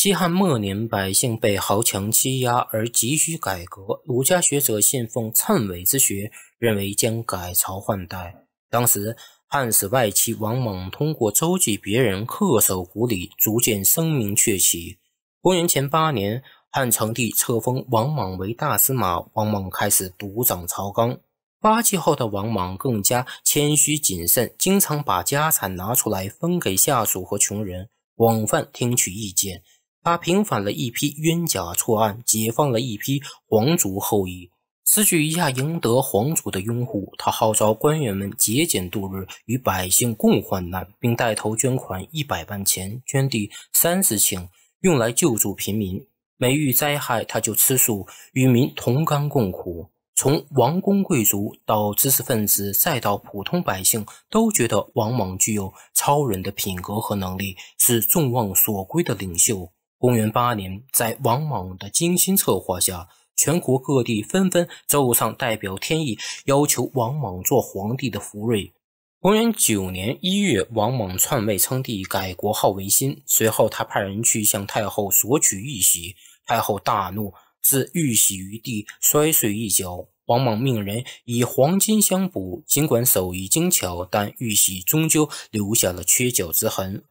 西汉末年，百姓被豪强欺压，而急需改革。儒家学者信奉忏悔之学，认为将改朝换代。当时，汉室外戚王莽通过周济别人、恪守古礼，逐渐声名鹊起。公元前八年，汉成帝册封王莽为大司马，王莽开始独掌朝纲。八祭后的王莽更加谦虚谨慎，经常把家产拿出来分给下属和穷人，广泛听取意见。他平反了一批冤假错案，解放了一批皇族后裔，此举一下赢得皇族的拥护。他号召官员们节俭度日，与百姓共患难，并带头捐款一百万钱，捐地三十顷，用来救助贫民。每遇灾害，他就吃素，与民同甘共苦。从王公贵族到知识分子，再到普通百姓，都觉得王莽具有超人的品格和能力，是众望所归的领袖。公元八年，在王莽的精心策划下，全国各地纷纷奏上代表天意，要求王莽做皇帝的福瑞。公元九年一月，王莽篡位称帝，改国号为新。随后，他派人去向太后索取玉玺，太后大怒，置玉玺于地，摔碎一角。王莽命人以黄金相补，尽管手艺精巧，但玉玺终究留下了缺角之痕。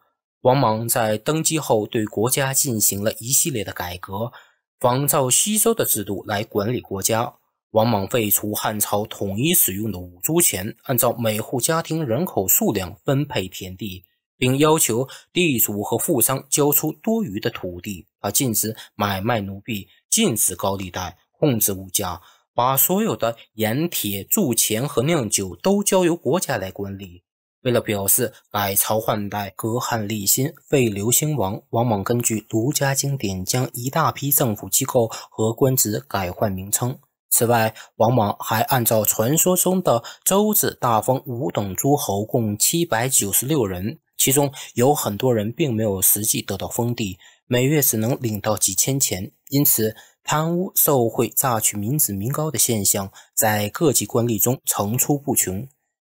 王莽在登基后，对国家进行了一系列的改革，仿照西周的制度来管理国家。王莽废除汉朝统一使用的五铢钱，按照每户家庭人口数量分配田地，并要求地主和富商交出多余的土地。他禁止买卖奴婢，禁止高利贷，控制物价，把所有的盐铁铸钱和酿酒都交由国家来管理。为了表示改朝换代、革汉立新、废刘兴王，王莽根据儒家经典，将一大批政府机构和官职改换名称。此外，王莽还按照传说中的周制，大封五等诸侯，共七百九十六人，其中有很多人并没有实际得到封地，每月只能领到几千钱，因此贪污、受贿、榨取民脂民膏的现象在各级官吏中层出不穷。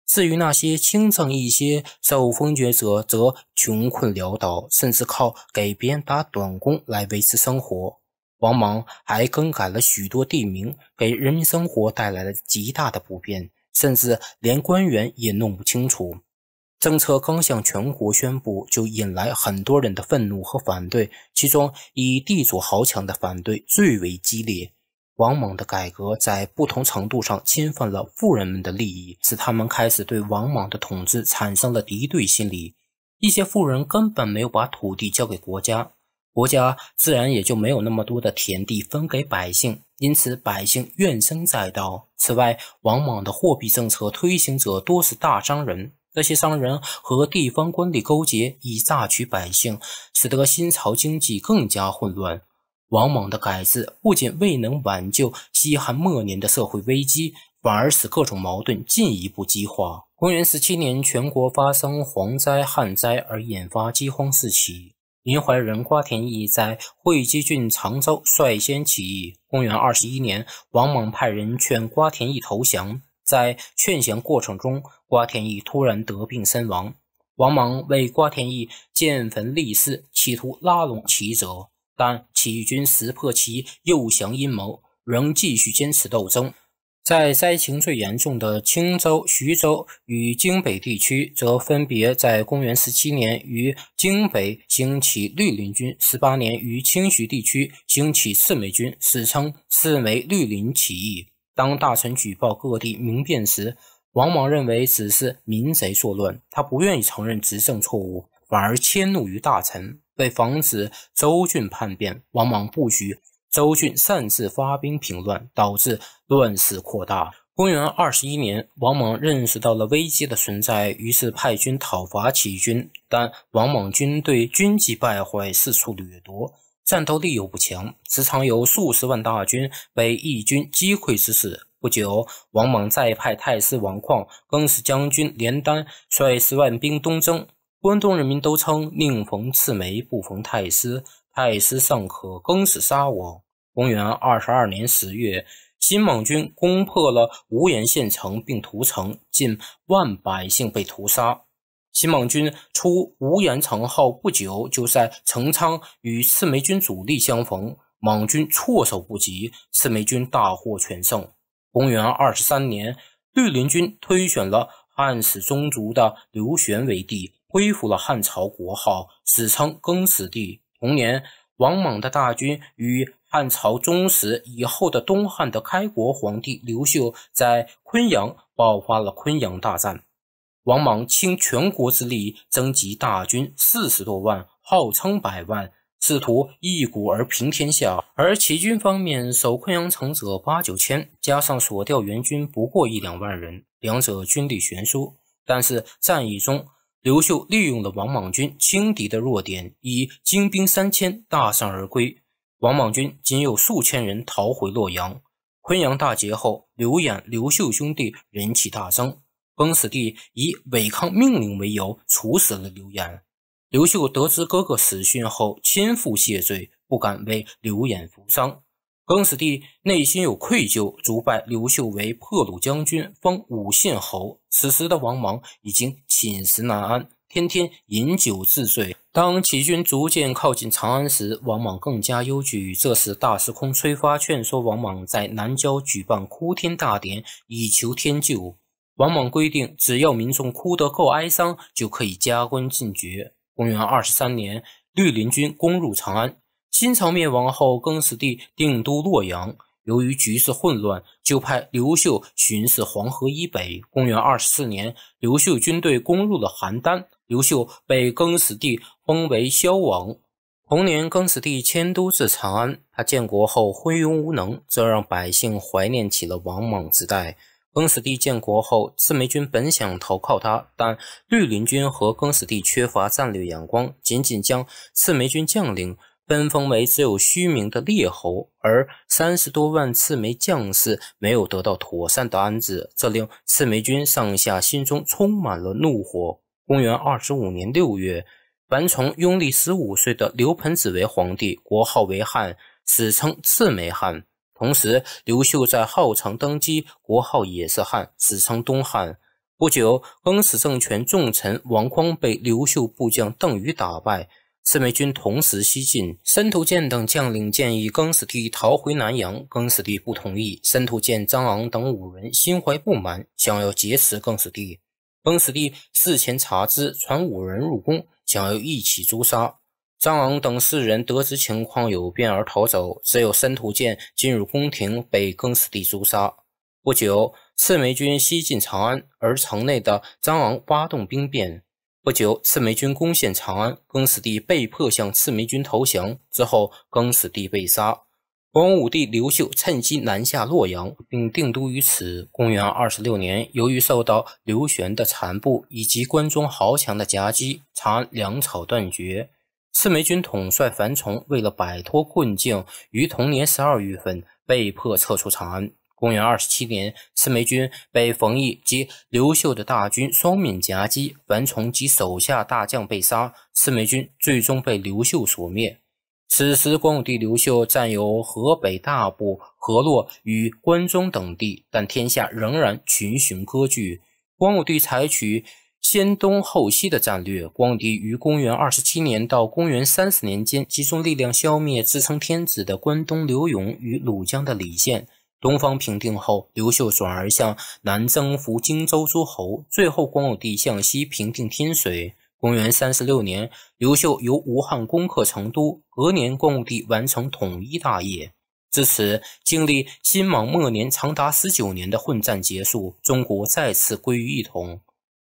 至于那些轻正一些、受封爵者，则穷困潦倒，甚至靠给别人打短工来维持生活。王莽还更改了许多地名，给人民生活带来了极大的不便，甚至连官员也弄不清楚。政策刚向全国宣布，就引来很多人的愤怒和反对，其中以地主豪强的反对最为激烈。王莽的改革在不同程度上侵犯了富人们的利益，使他们开始对王莽的统治产生了敌对心理。一些富人根本没有把土地交给国家，国家自然也就没有那么多的田地分给百姓，因此百姓怨声载道。此外，王莽的货币政策推行者多是大商人，这些商人和地方官吏勾结，以榨取百姓，使得新朝经济更加混乱。王莽的改制不仅未能挽救西汉末年的社会危机，反而使各种矛盾进一步激化。公元十七年，全国发生蝗灾、旱灾，而引发饥荒四起。临淮人瓜田义在会稽郡长州率先起义。公元二十一年，王莽派人劝瓜田义投降，在劝降过程中，瓜田义突然得病身亡。王莽为瓜田义建坟立祠，企图拉拢起义者。但起义军识破其诱降阴谋，仍继续坚持斗争。在灾情最严重的青州、徐州与京北地区，则分别在公元十七年于京北兴起绿林军，十八年于清徐地区兴起赤眉军，史称赤眉、绿林起义。当大臣举报各地民变时，王莽认为只是民贼作乱，他不愿意承认执政错误。反而迁怒于大臣，为防止周俊叛变，王莽不许周俊擅自发兵平乱，导致乱世扩大。公元二十一年，王莽认识到了危机的存在，于是派军讨伐起义军。但王莽军队军纪败坏，四处掠夺，战斗力又不强，时常有数十万大军被义军击溃之势。不久，王莽再派太师王况、更始将军连丹率十万兵东征。关东人民都称宁逢赤眉不逢太师，太师尚可，更是杀我。公元二十二年十月，新莽军攻破了无盐县城，并屠城，近万百姓被屠杀。新莽军出无盐城后不久，就在城昌与赤眉军主力相逢，莽军措手不及，赤眉军大获全胜。公元二十三年，绿林军推选了汉室宗族的刘玄为帝。恢复了汉朝国号，史称更始帝。同年，王莽的大军与汉朝中室以后的东汉的开国皇帝刘秀在昆阳爆发了昆阳大战。王莽倾全国之力，征集大军四十多万，号称百万，试图一鼓而平天下。而齐军方面守昆阳城者八九千，加上所调援军不过一两万人，两者军力悬殊。但是战役中，刘秀利用了王莽军轻敌的弱点，以精兵三千大胜而归。王莽军仅有数千人逃回洛阳。昆阳大捷后，刘演、刘秀兄弟人气大增。崩死帝以违抗命令为由，处死了刘演。刘秀得知哥哥死讯后，亲赴谢罪，不敢为刘演扶丧。更始帝内心有愧疚，足拜刘秀为破虏将军，封武信侯。此时的王莽已经寝食难安，天天饮酒自醉。当齐军逐渐靠近长安时，王莽更加忧惧，这时大司空崔发劝说王莽在南郊举办哭天大典，以求天救。王莽规定，只要民众哭得够哀伤，就可以加官进爵。公元二十三年，绿林军攻入长安。新朝灭亡后，更始帝定都洛阳。由于局势混乱，就派刘秀巡视黄河以北。公元二十四年，刘秀军队攻入了邯郸，刘秀被更始帝封为萧王。同年，更始帝迁都至长安。他建国后昏庸无能，这让百姓怀念起了王莽时代。更始帝建国后，赤眉军本想投靠他，但绿林军和更始帝缺乏战略眼光，仅仅将赤眉军将领。分封为只有虚名的列侯，而三十多万赤眉将士没有得到妥善的安置，这令赤眉军上下心中充满了怒火。公元二十五年六月，樊崇拥立十五岁的刘盆子为皇帝，国号为汉，史称赤眉汉。同时，刘秀在号城登基，国号也是汉，史称东汉。不久，更始政权重臣王匡被刘秀部将邓禹打败。四眉军同时西进，申屠建等将领建议更始帝逃回南阳，更始帝不同意。申屠建、张昂等五人心怀不满，想要劫持更始帝。更始帝事前查知，传五人入宫，想要一起诛杀张昂等四人。得知情况有变而逃走，只有申屠建进入宫廷，被更始帝诛杀。不久，刺眉军西进长安，而城内的张昂发动兵变。不久，赤眉军攻陷长安，更始帝被迫向赤眉军投降。之后，更始帝被杀，文武帝刘秀趁机南下洛阳，并定都于此。公元二十六年，由于受到刘玄的残部以及关中豪强的夹击，长安粮草断绝。赤眉军统帅樊崇为了摆脱困境，于同年十二月份被迫撤出长安。公元二十七年，赤眉军被冯异及刘秀的大军双面夹击，樊崇及手下大将被杀，赤眉军最终被刘秀所灭。此时，光武帝刘秀占有河北大部、河洛与关中等地，但天下仍然群雄割据。光武帝采取先东后西的战略。光武帝于公元二十七年到公元三十年间，集中力量消灭自称天子的关东刘勇与鲁江的李宪。东方平定后，刘秀转而向南征服荆州诸侯，最后光武帝向西平定天水。公元三十六年，刘秀由吴汉攻克成都，隔年光武帝完成统一大业。至此，经历新莽末年长达十九年的混战结束，中国再次归于一统。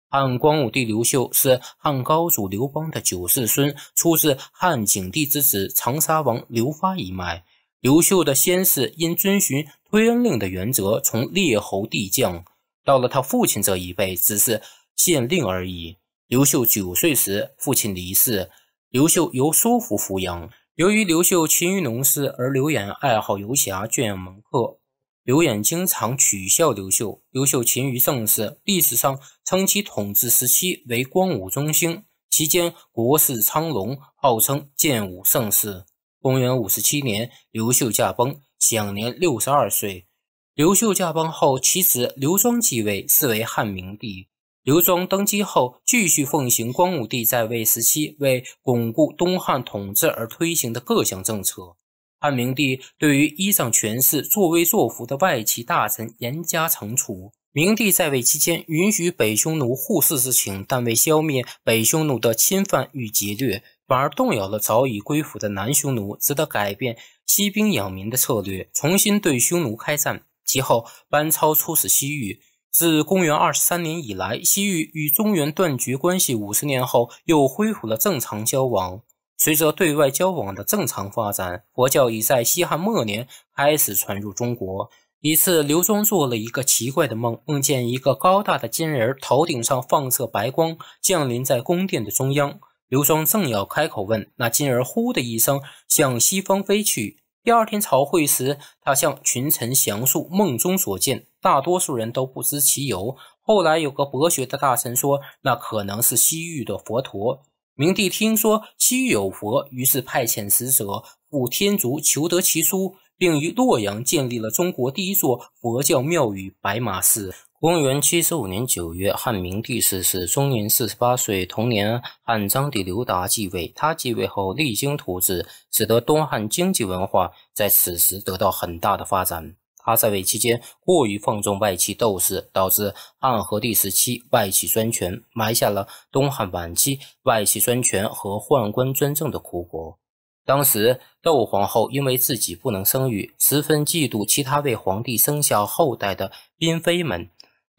汉光武帝刘秀是汉高祖刘邦的九世孙，出自汉景帝之子长沙王刘发一脉。刘秀的先世因遵循推恩令的原则，从列侯递降到了他父亲这一辈，只是县令而已。刘秀九岁时，父亲离世，刘秀由叔父抚养。由于刘秀勤于农事，而刘演爱好游侠，眷养门客，刘演经常取笑刘秀。刘秀勤于政事，历史上称其统治时期为光武中兴，期间国势昌隆，号称建武盛世。公元五十七年，刘秀驾崩，享年六十二岁。刘秀驾崩后，其子刘庄继位，是为汉明帝。刘庄登基后，继续奉行光武帝在位时期为巩固东汉统治而推行的各项政策。汉明帝对于依仗权势、作威作福的外戚大臣严加惩处。明帝在位期间，允许北匈奴互市之情，但为消灭北匈奴的侵犯与劫掠。反而动摇了早已归附的南匈奴，只得改变息兵养民的策略，重新对匈奴开战。其后，班超出使西域，自公元二十三年以来，西域与中原断绝关系五十年后，又恢复了正常交往。随着对外交往的正常发展，佛教已在西汉末年开始传入中国。一次，刘庄做了一个奇怪的梦，梦见一个高大的金人，头顶上放射白光，降临在宫殿的中央。刘庄正要开口问，那金儿呼的一声向西方飞去。第二天朝会时，他向群臣详述梦中所见，大多数人都不知其由。后来有个博学的大臣说，那可能是西域的佛陀。明帝听说西域有佛，于是派遣使者赴天竺求得其书，并于洛阳建立了中国第一座佛教庙宇白马寺。公元七十五年九月，汉明帝逝世，终年四十八岁。同年，汉章帝刘达继位。他继位后励精图治，使得东汉经济文化在此时得到很大的发展。他在位期间过于放纵外戚斗士，导致汉和帝时期外戚专权，埋下了东汉晚期外戚专权和宦官专政的苦果。当时，窦皇后因为自己不能生育，十分嫉妒其他为皇帝生下后代的嫔妃们。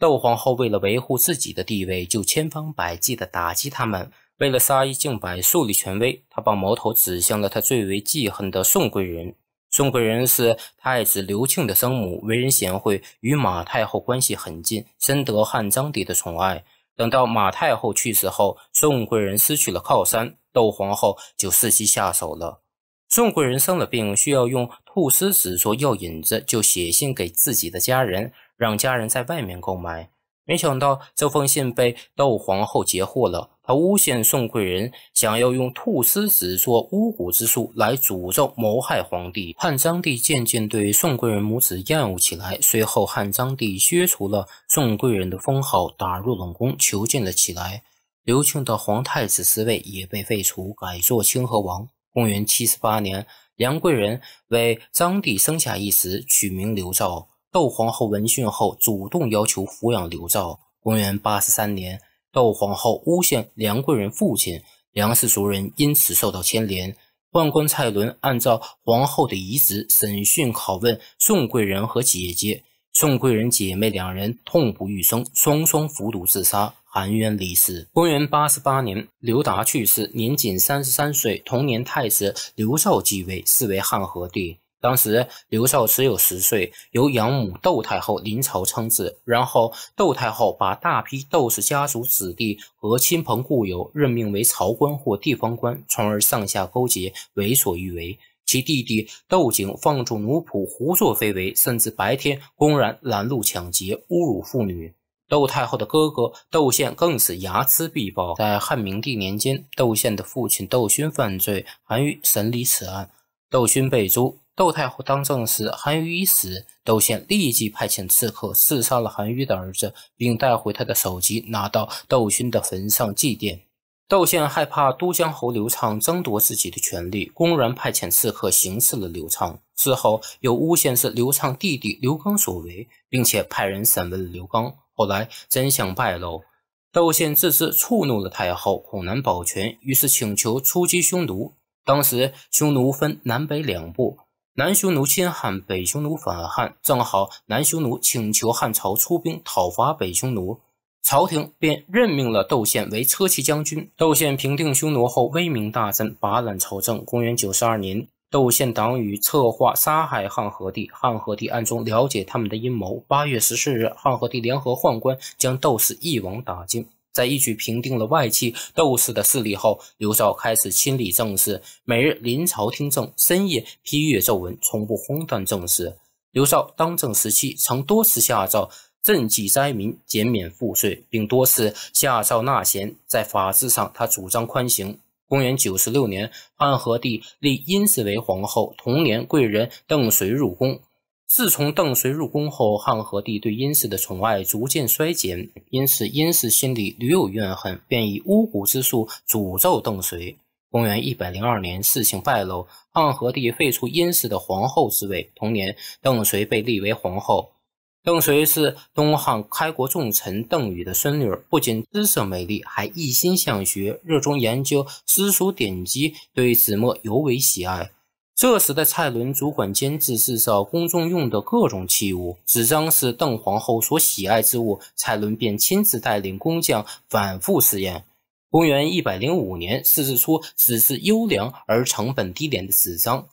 窦皇后为了维护自己的地位，就千方百计地打击他们。为了杀一儆百、树立权威，她把矛头指向了她最为记恨的宋贵人。宋贵人是太子刘庆的生母，为人贤惠，与马太后关系很近，深得汉章帝的宠爱。等到马太后去世后，宋贵人失去了靠山，窦皇后就伺机下手了。宋贵人生了病，需要用菟丝子做药引子，就写信给自己的家人。让家人在外面购买，没想到这封信被窦皇后截获了。她诬陷宋贵人，想要用兔丝子做巫蛊之术来诅咒谋害皇帝。汉章帝渐渐对宋贵人母子厌恶起来。随后，汉章帝削除了宋贵人的封号，打入冷宫囚禁了起来。刘庆的皇太子之位也被废除，改做清河王。公元七十八年，梁贵人为章帝生下一子，取名刘肇。窦皇后闻讯后，主动要求抚养刘肇。公元八十三年，窦皇后诬陷梁贵人父亲梁氏族人，因此受到牵连。宦官蔡伦按照皇后的遗旨审讯拷问宋贵人和姐姐。宋贵人姐妹两人痛不欲生，双双服毒自杀，含冤离世。公元八十八年，刘达去世，年仅三十三岁。同年，太子刘肇继位，是为汉和帝。当时刘少只有十岁，由养母窦太后临朝称制。然后窦太后把大批窦氏家族子弟和亲朋故友任命为朝官或地方官，从而上下勾结，为所欲为。其弟弟窦景放纵奴仆胡作非为，甚至白天公然拦路抢劫、侮辱妇女。窦太后的哥哥窦宪更是睚眦必报。在汉明帝年间，窦宪的父亲窦勋犯罪，韩愈审理此案，窦勋被诛。窦太后当政时，韩愈已死。窦宪立即派遣刺客刺杀了韩愈的儿子，并带回他的首级，拿到窦勋的坟上祭奠。窦宪害怕都江侯刘畅争夺自己的权力，公然派遣刺客行刺了刘畅，事后又诬陷是刘畅弟弟刘刚所为，并且派人审问刘刚。后来真相败露，窦宪自知触怒了太后，恐难保全，于是请求出击匈奴。当时匈奴分南北两部。南匈奴侵汉，北匈奴反汉。正好南匈奴请求汉朝出兵讨伐北匈奴，朝廷便任命了窦宪为车骑将军。窦宪平定匈奴后，威名大振，把揽朝政。公元九十二年，窦宪党羽策划杀害汉和帝，汉和帝暗中了解他们的阴谋。八月十四日，汉和帝联合宦官将窦氏一网打尽。在一举平定了外戚窦氏的势力后，刘昭开始清理政事，每日临朝听政，深夜批阅奏文，从不荒诞政事。刘昭当政时期，曾多次下诏赈济灾民，减免赋税，并多次下诏纳贤。在法制上，他主张宽刑。公元九十六年，汉和帝立殷氏为皇后。同年，贵人邓绥入宫。自从邓绥入宫后，汉和帝对殷氏的宠爱逐渐衰减，因此殷氏心里屡有怨恨，便以巫蛊之术诅咒邓绥。公元一百零二年，事情败露，汉和帝废除殷氏的皇后之位。同年，邓绥被立为皇后。邓绥是东汉开国重臣邓禹的孙女，不仅姿色美丽，还一心向学，热衷研究诗书典籍，对子墨尤为喜爱。这时的蔡伦主管监制制造宫中用的各种器物，纸张是邓皇后所喜爱之物，蔡伦便亲自带领工匠反复试验。公元105年，试制出纸质优良而成本低廉的纸张。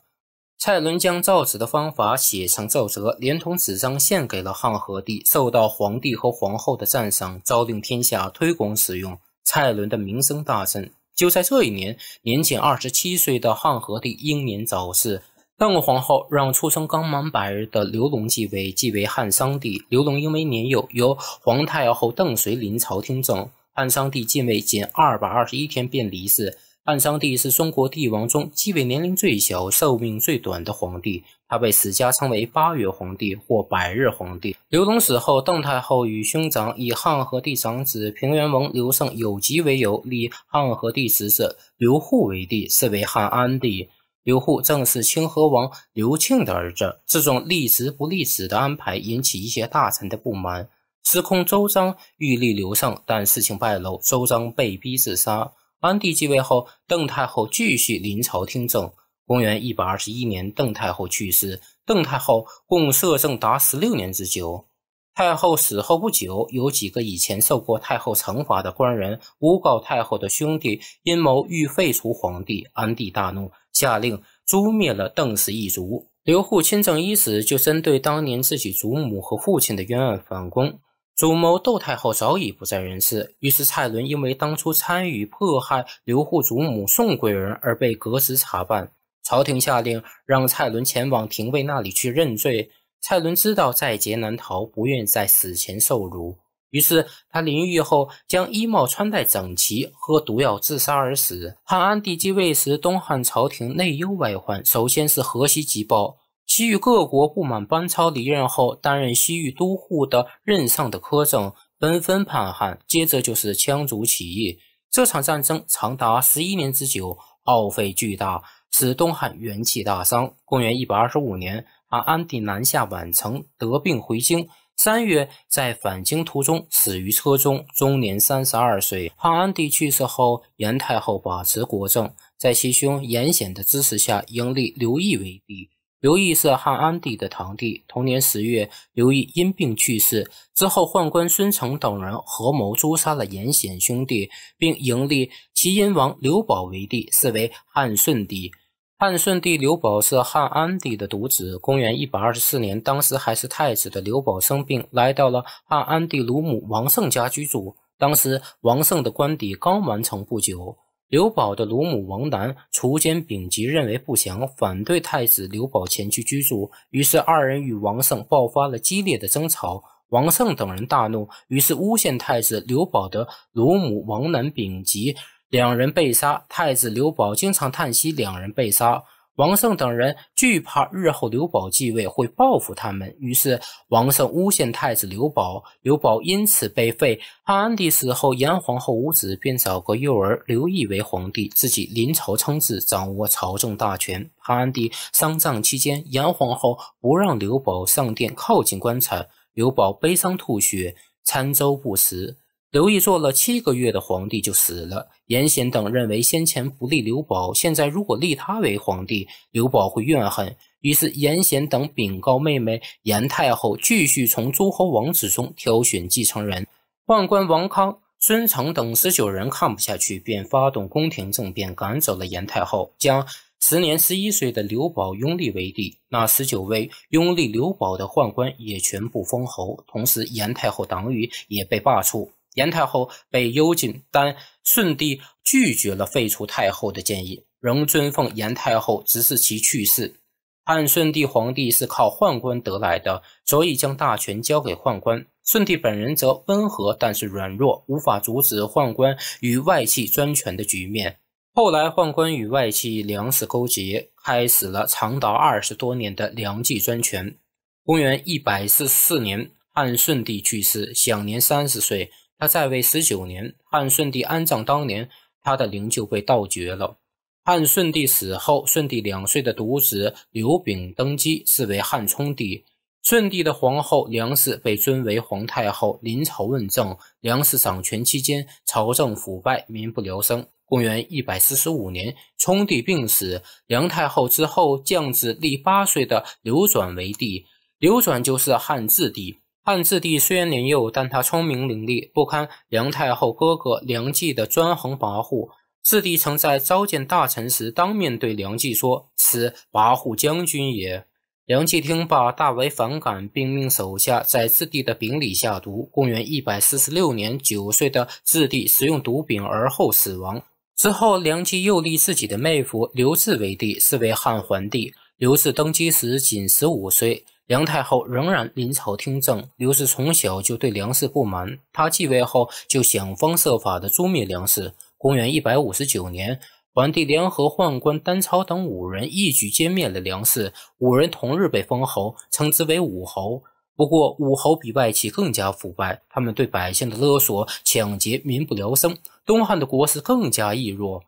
蔡伦将造纸的方法写成奏折，连同纸张献给了汉和帝，受到皇帝和皇后的赞赏，诏令天下推广使用。蔡伦的名声大振。就在这一年，年仅二十七岁的汉和帝英年早逝，邓皇后让出生刚满百日的刘隆继位，即为汉商帝。刘隆因为年幼，由皇太后邓绥临朝听政。汉商帝继位仅二百二十一天便离世。汉殇帝是中国帝王中继位年龄最小、寿命最短的皇帝，他被史家称为“八月皇帝”或“百日皇帝”。刘隆死后，邓太后与兄长以汉和帝长子平原王刘胜有疾为由，立汉和帝侄子刘祜为帝，是为汉安帝。刘祜正是清河王刘庆的儿子。这种立侄不立子的安排引起一些大臣的不满。司空周章欲立刘胜，但事情败露，周章被逼自杀。安帝继位后，邓太后继续临朝听政。公元一百二十一年，邓太后去世。邓太后共摄政达十六年之久。太后死后不久，有几个以前受过太后惩罚的官人诬告太后的兄弟阴谋欲废除皇帝。安帝大怒，下令诛灭了邓氏一族。刘祜亲政伊始，就针对当年自己祖母和父亲的冤案反攻。主谋窦太后早已不在人世，于是蔡伦因为当初参与迫害刘户祖母宋贵人而被革职查办。朝廷下令让蔡伦前往廷尉那里去认罪。蔡伦知道在劫难逃，不愿在死前受辱，于是他淋浴后将衣帽穿戴整齐，喝毒药自杀而死。汉安帝继位时，东汉朝廷内忧外患，首先是河西急报。西域各国不满班超离任后担任西域都护的任上的苛政，纷纷叛汉。接着就是羌族起义。这场战争长达十一年之久，耗费巨大，使东汉元气大伤。公元一百二十五年，汉安帝南下宛城，得病回京。三月，在返京途中死于车中，终年三十二岁。汉安帝去世后，严太后把持国政，在其兄严显的支持下，迎立刘义为帝。刘毅是汉安帝的堂弟。同年十月，刘毅因病去世。之后，宦官孙成等人合谋诛杀了严显兄弟，并迎立齐阴王刘保为帝，是为汉顺帝。汉顺帝刘保是汉安帝的独子。公元一百二十四年，当时还是太子的刘保生病，来到了汉安帝鲁母王胜家居住。当时，王胜的官邸刚完成不久。刘保的乳母王楠、除奸丙吉认为不祥，反对太子刘保前去居住，于是二人与王胜爆发了激烈的争吵。王胜等人大怒，于是诬陷太子刘保的乳母王楠、丙吉，两人被杀。太子刘保经常叹息，两人被杀。王胜等人惧怕日后刘保继位会报复他们，于是王胜诬陷太子刘保，刘保因此被废。汉安帝死后，严皇后无子，便找个幼儿刘义为皇帝，自己临朝称制，掌握朝政大权。汉安帝丧葬期间，严皇后不让刘保上殿靠近棺材，刘保悲伤吐血，餐粥不食。刘毅做了七个月的皇帝就死了。严显等认为先前不立刘宝，现在如果立他为皇帝，刘宝会怨恨。于是严显等禀告妹妹严太后，继续从诸侯王子中挑选继承人。宦官王康、孙成等十九人看不下去，便发动宫廷政变，赶走了严太后，将时年十一岁的刘宝拥立为帝。那十九位拥立刘宝的宦官也全部封侯，同时严太后党羽也被罢黜。严太后被幽禁，但顺帝拒绝了废除太后的建议，仍尊奉严太后。直至其去世，汉顺帝皇帝是靠宦官得来的，所以将大权交给宦官。顺帝本人则温和，但是软弱，无法阻止宦官与外戚专权的局面。后来，宦官与外戚粮食勾结，开始了长达二十多年的梁冀专权。公元一百四四年，汉顺帝去世，享年三十岁。他在位十九年，汉顺帝安葬当年，他的灵柩被盗掘了。汉顺帝死后，顺帝两岁的独子刘炳登基，是为汉冲帝。顺帝的皇后梁氏被尊为皇太后，临朝问政。梁氏掌权期间，朝政腐败，民不聊生。公元一百四十五年，冲帝病死，梁太后之后，降至立八岁的刘转为帝，刘转就是汉质帝。汉质帝虽然年幼，但他聪明伶俐，不堪梁太后哥哥梁冀的专横跋扈。质帝曾在召见大臣时，当面对梁冀说：“此跋扈将军也。”梁冀听罢，大为反感，并命手下在质帝的饼里下毒。公元146年，九岁的质帝食用毒饼，而后死亡。之后，梁冀又立自己的妹夫刘志为帝，是为汉桓帝。刘志登基时仅十五岁。梁太后仍然临朝听政。刘氏从小就对梁氏不满，她继位后就想方设法的诛灭梁氏。公元一百五十九年，皇帝联合宦官单超等五人，一举歼灭了梁氏。五人同日被封侯，称之为武侯。不过，武侯比外戚更加腐败，他们对百姓的勒索、抢劫，民不聊生。东汉的国势更加易弱。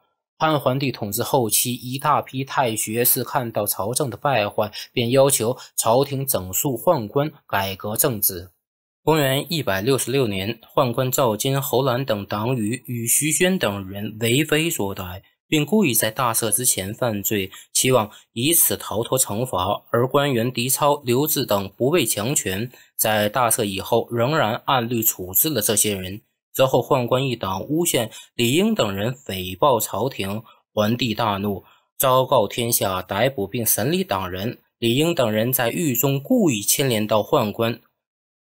汉桓帝统治后期，一大批太学士看到朝政的败坏，便要求朝廷整肃宦官、改革政治。公元一百六十六年，宦官赵金、侯兰等党羽与徐宣等人为非作歹，并故意在大赦之前犯罪，期望以此逃脱惩罚。而官员狄超、刘志等不畏强权，在大赦以后仍然按律处置了这些人。之后，宦官一党诬陷李英等人诽谤朝廷，桓帝大怒，昭告天下，逮捕并审理党人。李英等人在狱中故意牵连到宦官，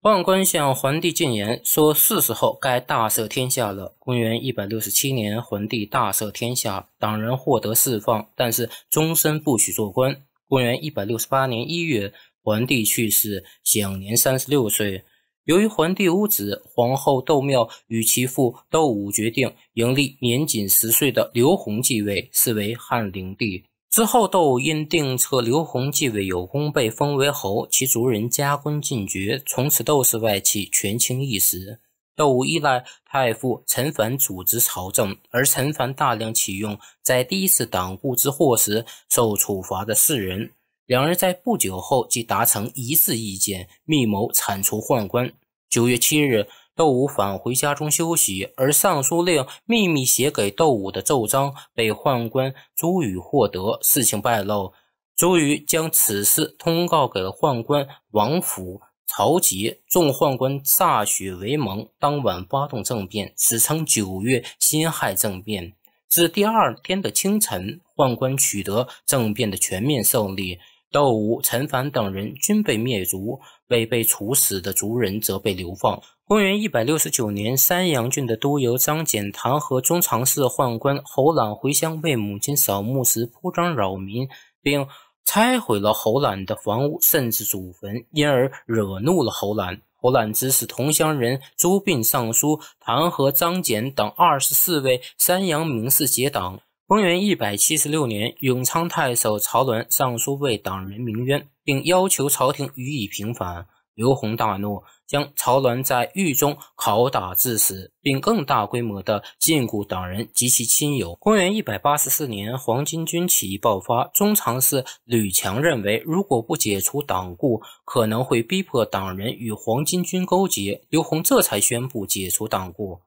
宦官向桓帝进言，说是时候该大赦天下了。公元一百六十七年，桓帝大赦天下，党人获得释放，但是终身不许做官。公元一百六十八年一月，桓帝去世，享年三十六岁。由于桓帝无子，皇后窦妙与其父窦武决定迎立年仅十岁的刘弘继位，是为汉灵帝。之后，窦武因定策刘弘继位有功，被封为侯，其族人加官进爵。从此，窦氏外戚权倾一时。窦武依赖太傅陈凡组织朝政，而陈凡大量启用在第一次党锢之祸时受处罚的士人。两人在不久后即达成一致意见，密谋铲除宦官。九月七日，窦武返回家中休息，而尚书令秘密写给窦武的奏章被宦官朱宇获得，事情败露。朱宇将此事通告给了宦官王府、曹节，众宦官歃血为盟，当晚发动政变，史称九月辛亥政变。至第二天的清晨，宦官取得政变的全面胜利。窦武、陈蕃等人均被灭族，未被处死的族人则被流放。公元一百六十九年，山阳郡的都邮张俭弹劾中常侍宦官侯览回乡为母亲扫墓时铺张扰民，并拆毁了侯览的房屋，甚至祖坟，因而惹怒了侯览。侯览之使同乡人朱并上书弹劾张俭等二十四位山阳名士结党。公元一百七十六年，永昌太守曹鸾上书为党人鸣冤，并要求朝廷予以平反。刘洪大怒，将曹鸾在狱中拷打致死，并更大规模的禁锢党人及其亲友。公元一百八十四年，黄巾军起义爆发，中常侍吕强认为如果不解除党锢，可能会逼迫党人与黄巾军勾结。刘洪这才宣布解除党锢。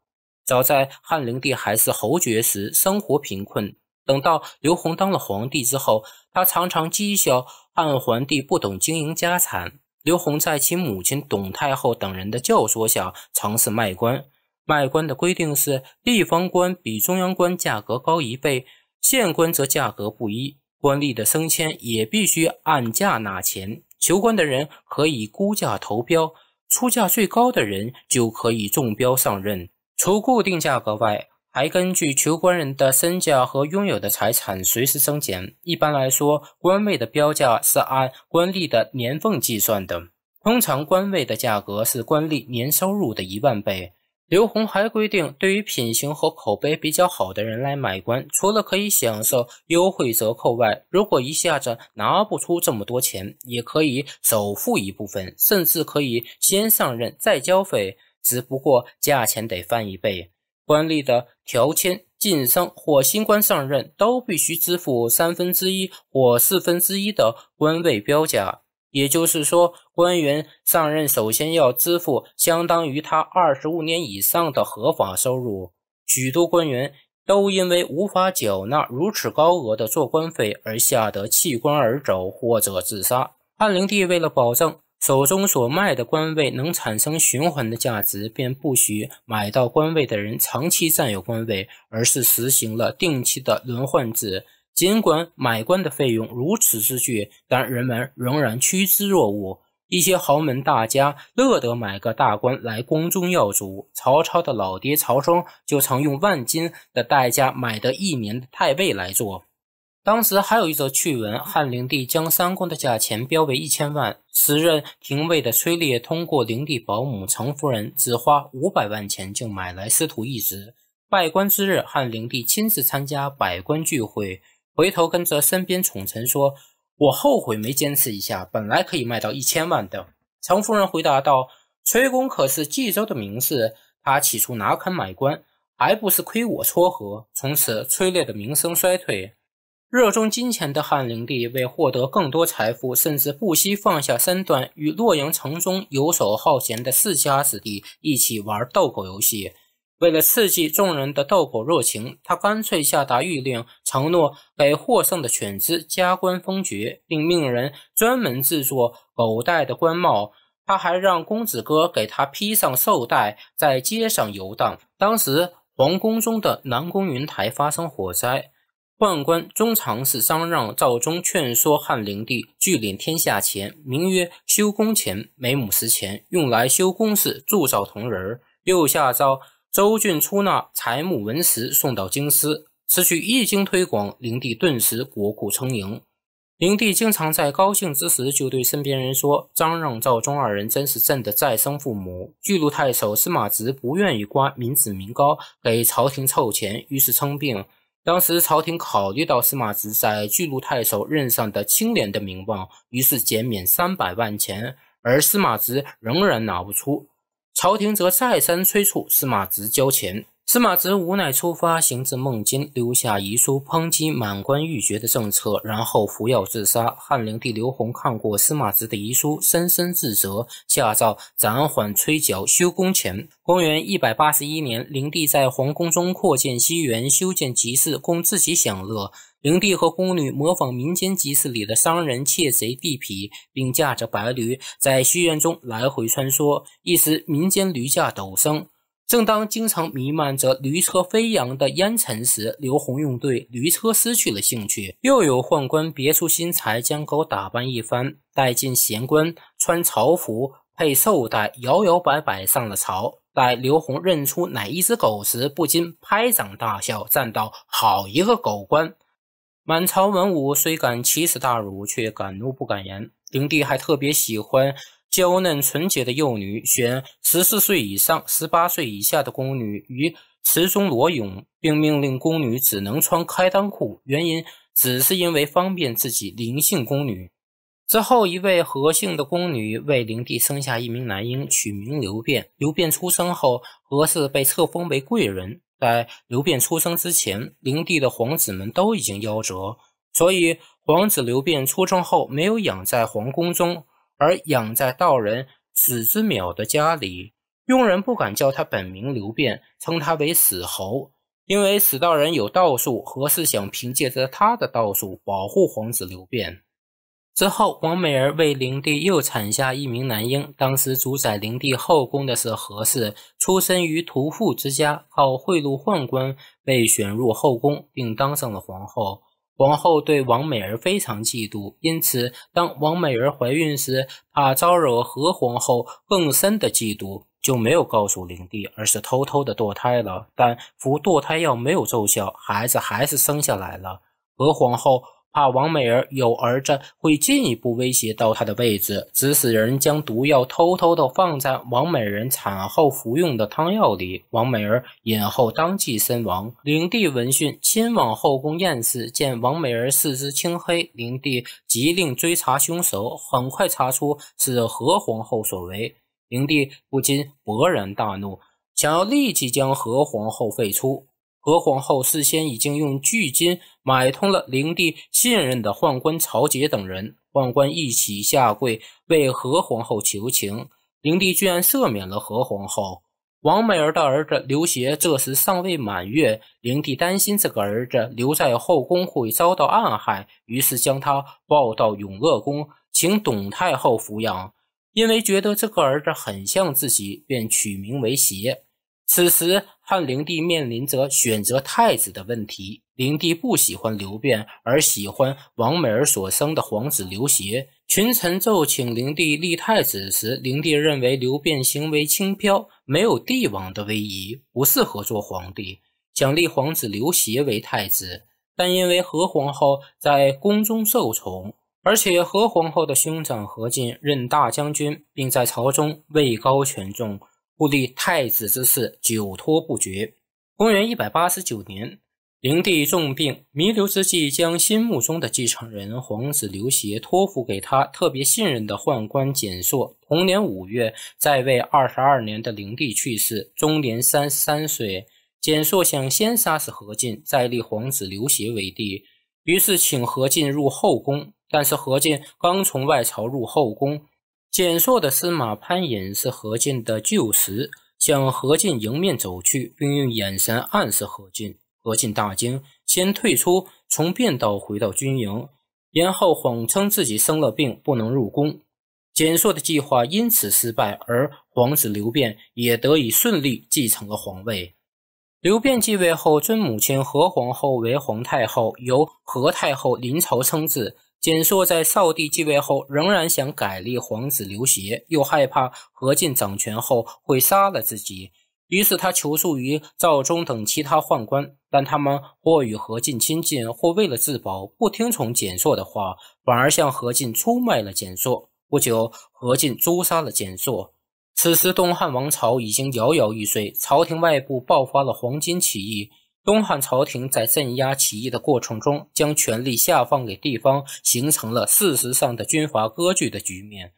早在汉灵帝还是侯爵时，生活贫困。等到刘宏当了皇帝之后，他常常讥笑汉桓帝不懂经营家产。刘宏在其母亲董太后等人的教唆下，尝试卖官。卖官的规定是：地方官比中央官价格高一倍，县官则价格不一。官吏的升迁也必须按价纳钱。求官的人可以估价投标，出价最高的人就可以中标上任。除固定价格外，还根据求官人的身价和拥有的财产随时增减。一般来说，官位的标价是按官吏的年俸计算的。通常，官位的价格是官吏年收入的一万倍。刘宏还规定，对于品行和口碑比较好的人来买官，除了可以享受优惠折扣外，如果一下子拿不出这么多钱，也可以首付一部分，甚至可以先上任再交费。只不过价钱得翻一倍。官吏的调迁、晋升或新官上任，都必须支付三分之一或四分之一的官位标价。也就是说，官员上任首先要支付相当于他二十五年以上的合法收入。许多官员都因为无法缴纳如此高额的做官费而吓得弃官而走，或者自杀。汉灵帝为了保证，手中所卖的官位能产生循环的价值，便不许买到官位的人长期占有官位，而是实行了定期的轮换制。尽管买官的费用如此之巨，但人们仍然趋之若鹜。一些豪门大家乐得买个大官来光宗耀祖。曹操的老爹曹冲就曾用万金的代价买得一年的太尉来做。当时还有一则趣闻：汉灵帝将三公的价钱标为一千万。时任廷尉的崔烈通过灵帝保姆程夫人，只花五百万钱就买来司徒一职。拜官之日，汉灵帝亲自参加百官聚会，回头跟着身边宠臣说：“我后悔没坚持一下，本来可以卖到一千万的。”程夫人回答道：“崔公可是冀州的名士，他起初哪肯买官，还不是亏我撮合？从此崔烈的名声衰退。”热衷金钱的汉灵帝为获得更多财富，甚至不惜放下身段，与洛阳城中游手好闲的世家子弟一起玩斗狗游戏。为了刺激众人的斗狗热情，他干脆下达谕令，承诺给获胜的犬只加官封爵，并命人专门制作狗戴的官帽。他还让公子哥给他披上绶带，在街上游荡。当时皇宫中的南宫云台发生火灾。宦官中常侍张让、赵忠劝说汉灵帝聚敛天下钱，名曰“修公钱”，每亩十钱，用来修公事、铸造铜人儿。又下诏周郡出纳财、木、文、石，送到京师。此举一经推广，灵帝顿时国库充盈。灵帝经常在高兴之时，就对身边人说：“张让、赵忠二人真是朕的再生父母。”巨鹿太守司马直不愿意刮民脂民膏给朝廷凑钱，于是称病。当时朝廷考虑到司马直在巨鹿太守任上的清廉的名望，于是减免三百万钱，而司马直仍然拿不出，朝廷则再三催促司马直交钱。司马直无奈出发，行至孟津，留下遗书抨击满官欲绝的政策，然后服药自杀。汉灵帝刘宏看过司马直的遗书，深深自责，下诏暂缓催缴修宫钱。公元一百八十一年，灵帝在皇宫中扩建西园，修建集市，供自己享乐。灵帝和宫女模仿民间集市里的商人、窃贼、地痞，并驾着白驴在西园中来回穿梭，一时民间驴价陡升。正当京城弥漫着驴车飞扬的烟尘时，刘洪用对驴车失去了兴趣。又有宦官别出心裁，将狗打扮一番，带进贤官，穿朝服，配绶带，摇摇摆摆上了朝。待刘洪认出哪一只狗时，不禁拍掌大笑，赞道：“好一个狗官！”满朝文武虽感奇耻大辱，却敢怒不敢言。灵帝还特别喜欢。娇嫩纯洁的幼女，选十四岁以上、十八岁以下的宫女于池中裸泳，并命令宫女只能穿开裆裤。原因只是因为方便自己灵性宫女。之后，一位何姓的宫女为灵帝生下一名男婴，取名刘辩。刘辩出生后，何氏被册封为贵人。在刘辩出生之前，灵帝的皇子们都已经夭折，所以皇子刘辩出生后没有养在皇宫中。而养在道人死之淼的家里，佣人不敢叫他本名刘辩，称他为死侯，因为死道人有道术，何氏想凭借着他的道术保护皇子刘辩。之后，王美人为灵帝又产下一名男婴。当时主宰灵帝后宫的是何氏，出身于屠夫之家，靠贿赂宦官被选入后宫，并当上了皇后。皇后对王美人非常嫉妒，因此当王美人怀孕时，怕招惹何皇后更深的嫉妒，就没有告诉灵帝，而是偷偷的堕胎了。但服堕胎药没有奏效，孩子还是生下来了。何皇后。怕王美人有儿子会进一步威胁到她的位置，指使人将毒药偷偷地放在王美人产后服用的汤药里。王美人饮后当即身亡。灵帝闻讯，亲往后宫验尸，见王美人四肢青黑，灵帝急令追查凶手，很快查出是何皇后所为。灵帝不禁勃然大怒，想要立即将何皇后废出。何皇后事先已经用巨金买通了灵帝信任的宦官曹节等人，宦官一起下跪为何皇后求情，灵帝居然赦免了何皇后。王美儿的儿子刘协这时尚未满月，灵帝担心这个儿子留在后宫会遭到暗害，于是将他抱到永乐宫，请董太后抚养，因为觉得这个儿子很像自己，便取名为协。此时，汉灵帝面临着选择太子的问题。灵帝不喜欢刘辩，而喜欢王美儿所生的皇子刘协。群臣奏请灵帝立太子时，灵帝认为刘辩行为轻飘，没有帝王的威仪，不适合做皇帝，奖励皇子刘协为太子。但因为何皇后在宫中受宠，而且何皇后的兄长何进任大将军，并在朝中位高权重。故立太子之事久拖不决。公元一百八十九年，灵帝重病弥留之际，将心目中的继承人皇子刘协托付给他特别信任的宦官简硕。同年五月，在位二十二年的灵帝去世，终年三十三岁。简硕想先杀死何进，再立皇子刘协为帝，于是请何进入后宫。但是何进刚从外朝入后宫。简硕的司马潘隐是何进的旧识，向何进迎面走去，并用眼神暗示何进。何进大惊，先退出，从便道回到军营，然后谎称自己生了病，不能入宫。简硕的计划因此失败，而皇子刘辩也得以顺利继承了皇位。刘辩继位后，尊母亲何皇后为皇太后，由何太后临朝称制。简硕在少帝继位后，仍然想改立皇子刘协，又害怕何进掌权后会杀了自己，于是他求助于赵忠等其他宦官，但他们或与何进亲近，或为了自保，不听从简硕的话，反而向何进出卖了简硕。不久，何进诛杀了简硕。此时，东汉王朝已经摇摇欲坠，朝廷外部爆发了黄巾起义。东汉朝廷在镇压起义的过程中，将权力下放给地方，形成了事实上的军阀割据的局面。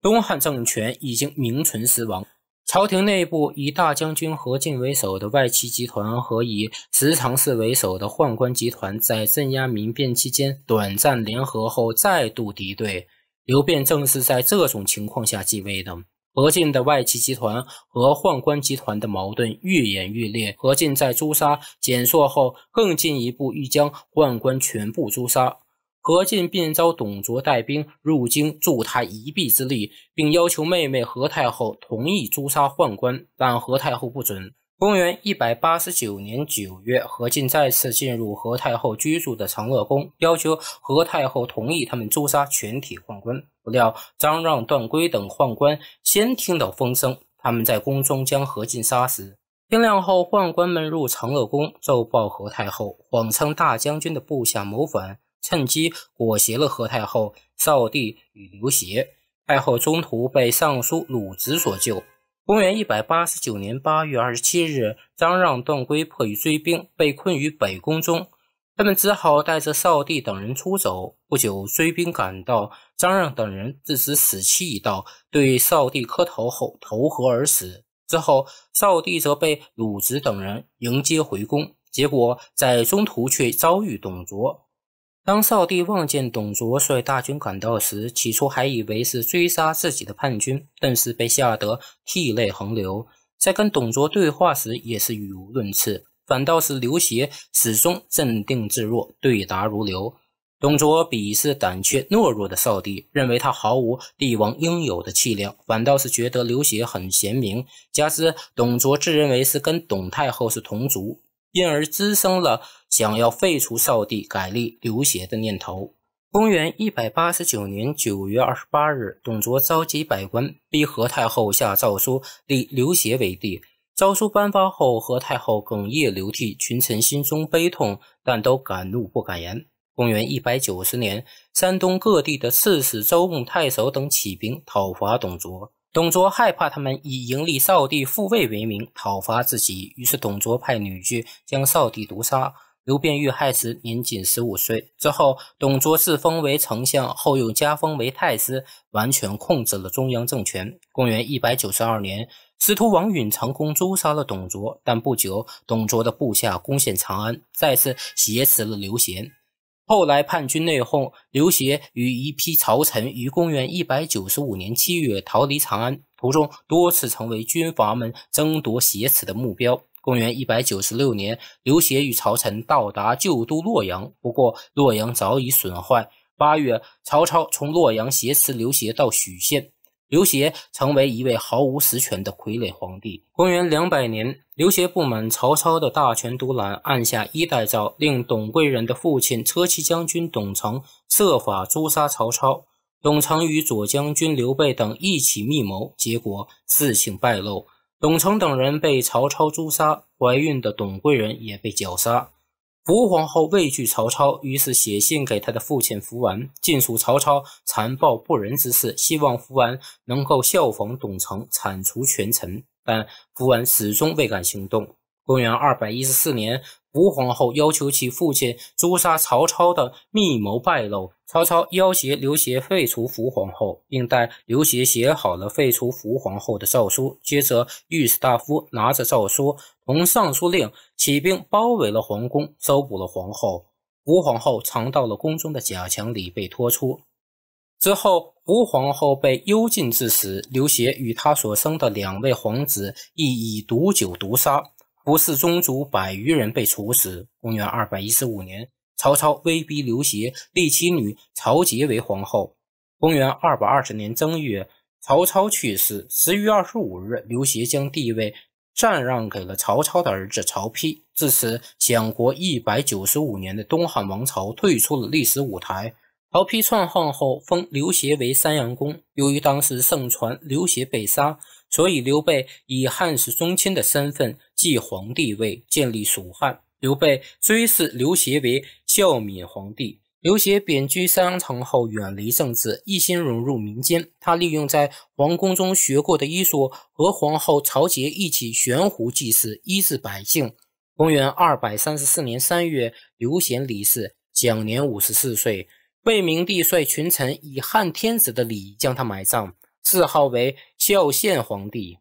东汉政权已经名存实亡，朝廷内部以大将军何进为首的外戚集团和以十常侍为首的宦官集团在镇压民变期间短暂联合后再度敌对。刘辩正是在这种情况下继位的。何进的外戚集团和宦官集团的矛盾愈演愈烈。何进在诛杀蹇硕后，更进一步欲将宦官全部诛杀。何进便遭董卓带兵入京，助他一臂之力，并要求妹妹何太后同意诛杀宦官，但何太后不准。公元一百八十九年九月，何进再次进入何太后居住的长乐宫，要求何太后同意他们诛杀全体宦官。不料张让、段珪等宦官先听到风声，他们在宫中将何进杀死。天亮后，宦官们入长乐宫奏报何太后，谎称大将军的部下谋反，趁机裹挟了何太后、少帝与刘协。太后中途被尚书鲁直所救。公元一百八十九年八月二十七日，张让、段珪迫于追兵，被困于北宫中。他们只好带着少帝等人出走。不久，追兵赶到，张让等人自知死期已到，对少帝磕头后投河而死。之后，少帝则被鲁直等人迎接回宫，结果在中途却遭遇董卓。当少帝望见董卓率大军赶到时，起初还以为是追杀自己的叛军，顿时被吓得涕泪横流。在跟董卓对话时，也是语无伦次，反倒是刘协始终镇定自若，对答如流。董卓鄙视胆怯懦弱的少帝，认为他毫无帝王应有的气量，反倒是觉得刘协很贤明。加之董卓自认为是跟董太后是同族。因而滋生了想要废除少帝，改立刘协的念头。公元一百八十九年九月二十八日，董卓召集百官，逼何太后下诏书，立刘协为帝。诏书颁发后，何太后哽咽流涕，群臣心中悲痛，但都敢怒不敢言。公元一百九十年，山东各地的刺史、州牧、太守等起兵讨伐董卓。董卓害怕他们以迎立少帝复位为名讨伐自己，于是董卓派女婿将少帝毒杀。刘辩遇害时年仅十五岁。之后，董卓自封为丞相，后又加封为太师，完全控制了中央政权。公元一百九十二年，司徒王允成功诛杀了董卓，但不久，董卓的部下攻陷长安，再次挟持了刘贤。后来叛军内讧，刘协与一批朝臣于公元195年七月逃离长安，途中多次成为军阀们争夺挟持的目标。公元196年，刘协与朝臣到达旧都洛阳，不过洛阳早已损坏。八月，曹操从洛阳挟持刘协到许县。刘协成为一位毫无实权的傀儡皇帝。公元两百年，刘协不满曹操的大权独揽，按下衣带诏，令董贵人的父亲车骑将军董承设法诛杀曹操。董承与左将军刘备等一起密谋，结果事情败露，董承等人被曹操诛杀，怀孕的董贵人也被绞杀。伏皇后畏惧曹操，于是写信给他的父亲伏完，尽述曹操残暴不仁之事，希望伏完能够效仿董承，铲除权臣。但伏完始终未敢行动。公元二百一十四年，伏皇后要求其父亲诛杀曹操的密谋败露，曹操要挟刘协废除伏皇后，并代刘协写好了废除伏皇后的诏书。接着御史大夫拿着诏书。从尚书令起兵包围了皇宫，搜捕了皇后吴皇后，藏到了宫中的假墙里，被拖出。之后，吴皇后被幽禁致死。刘协与他所生的两位皇子亦以毒酒毒杀，不是宗族百余人被处死。公元二百一十五年，曹操威逼刘协立其女曹节为皇后。公元二百二十年正月，曹操去世。十月二十五日，刘协将帝位。禅让给了曹操的儿子曹丕，自此享国一百九十五年的东汉王朝退出了历史舞台。曹丕篡汉后，封刘协为山阳公。由于当时盛传刘协被杀，所以刘备以汉室宗亲的身份继皇帝位，建立蜀汉。刘备追谥刘协为孝敏皇帝。刘协贬居三阳城后，远离政治，一心融入民间。他利用在皇宫中学过的医术，和皇后曹节一起悬壶济世，医治百姓。公元二百三十四年三月，刘协离世，享年五十四岁。魏明帝率群臣以汉天子的礼将他埋葬，谥号为孝献皇帝。